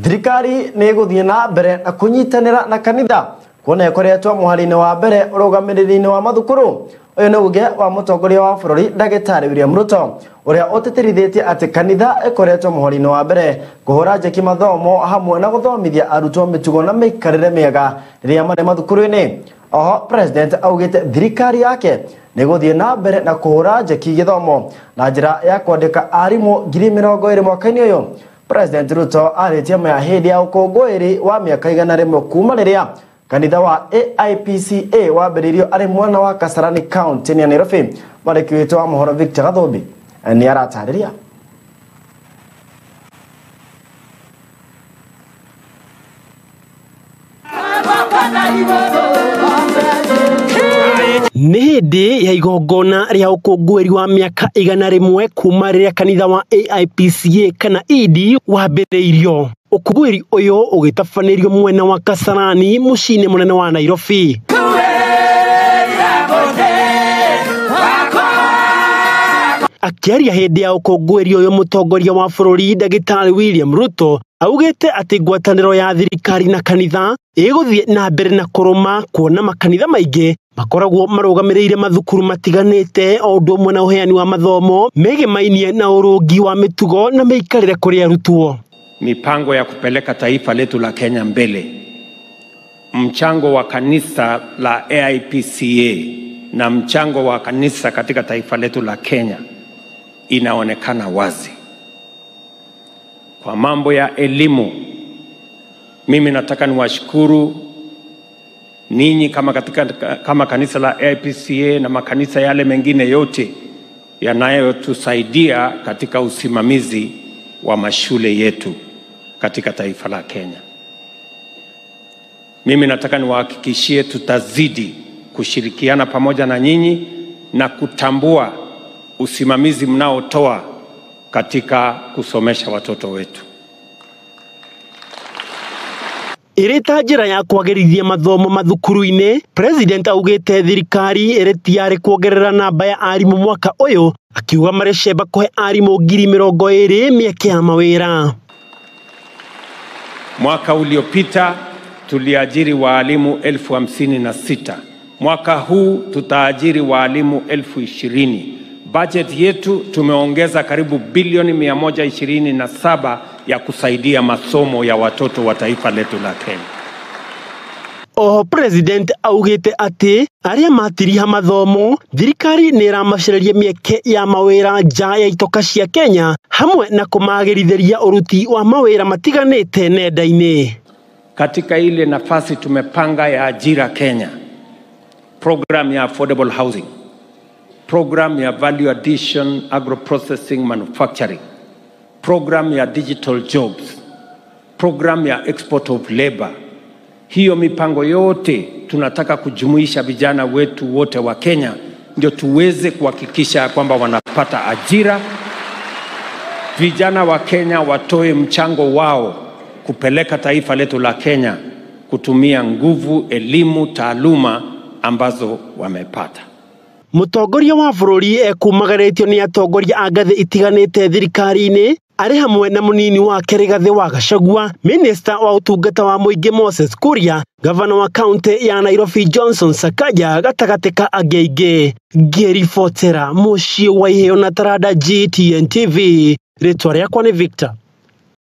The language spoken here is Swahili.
thirikari nä gå thiä na mbere na kå nyitanä ra na kanitha kuona må harä inä wa mbere å rå wa mathukuru å yå nä uge wa må tongoria wa bå rå ri ndagätarä william ruto å rä a å tä tä rithä atä kanitha ikoretwo muhari-inä wa mbere kå hå ra njeki mathomo hamwe na gå thomithia arutwo mä tugo na mä ikarä re mä ega rä rä a marä mathukuru oho president augä te thirikari yake nä gå thiä na mbere na kå hå ra njeki gä thomo na njä ra ya kwandä ka arimå ngiri mä rongo mwaka å yå president ruto arĩtie mĩahĩndi ya ũkũngũĩri wa mĩaka igana rĩmwe kuma rĩrĩa kanitha wa aipca wambĩrĩirio arĩ mwana wa kasarani kaunti ya nairobi mwandĩki witũ wa mohoro victor gathũmbi nĩ aratarĩria Thank you nä hĩndĩ ya igongona rĩa ũkũngũĩri wa aka igana rĩmwe kuuma a kanitha wa AIPCA kana ED wambĩrĩirio ũkũngũĩri ũyũ ũgĩtabanĩrio mwena wa Kasarani mũciĩ-inĩ mũnene wa Nairobi akĩaria hĩndĩ ya ũkũngũĩri ũyũ mũtongoria wa bũrũri ndagĩtarĩ William Ruto augĩte atĩ ro ya thirikari na kanitha ĩgũthiĩ na mbere na kũrũma kuona makanitha maingĩ makoragwo marũgamĩrĩire mathukuru matiganĩte o ũndũ ũmwe na ũheani wa mathomo megemainie na ũrũngi wa mĩtugo na mĩikarĩre kũrĩ arutwo. Mipango ya kupeleka taifa letu la Kenya mbele, mchango wa kanisa la AIPCA na mchango wa kanisa katika taifa letu la Kenya inaonekana wazi. Kwa mambo ya elimu, mimi nataka niwashukuru ninyi kama, katika, kama kanisa la APCA na makanisa yale mengine yote yanayotusaidia katika usimamizi wa mashule yetu katika taifa la Kenya. Mimi nataka niwahakikishie tutazidi kushirikiana pamoja na nyinyi na kutambua usimamizi mnaotoa katika kusomesha watoto wetu ĩrĩ ta njĩra ya kwagĩrithia mathomo mathukuru-inĩ, President augĩte thirikari ĩretiarĩ kuongerera namba ya arimũ mwaka ũyũ, akiuga marecemba kũhe arimũ ngiri mĩrongo ĩrĩ mĩeke ya mawĩra. Mwaka uliopita tuliajiri waalimu elfu hamsini na sita. Mwaka huu tutaajiri waalimu elfu ishirini. Bajeti yetu tumeongeza karibu bilioni 127 ya kusaidia masomo ya watoto wa taifa letu la Kenya oho president augite ati aria matiriha mathomo thirikari ni ramacereria mieke ya mawira nja ya itoka cia Kenya hamwe na kumagiritheria uruti wa mawira matiganite nenda-ini. Katika ile nafasi tumepanga ya ajira Kenya, program ya affordable housing, program ya value addition, agro processing, manufacturing program ya digital jobs, program ya export of labor. Hiyo mipango yote tunataka kujumuisha vijana wetu wote wa Kenya ndio tuweze kuhakikisha kwamba wanapata ajira. Vijana wa Kenya watoe mchango wao kupeleka taifa letu la Kenya kutumia nguvu, elimu, taaluma ambazo wamepata. Mutongoria wa bururi ekumagarĩtio nĩ atongoria a ngathĩ itiganĩte thirikari-inĩ arĩ hamwe na mũnini wake rĩgathĩ wa gacagua minista wa ũtungata wa mũingĩ Moses Kuria, gavana wa kaunti ya Nairobi Johnson sakaja gatagatĩ ka angĩ aingĩ. Ngĩribotera mũciĩ wa iheo na taranda GTN TV, rĩtwa rĩakwa nĩ Victor.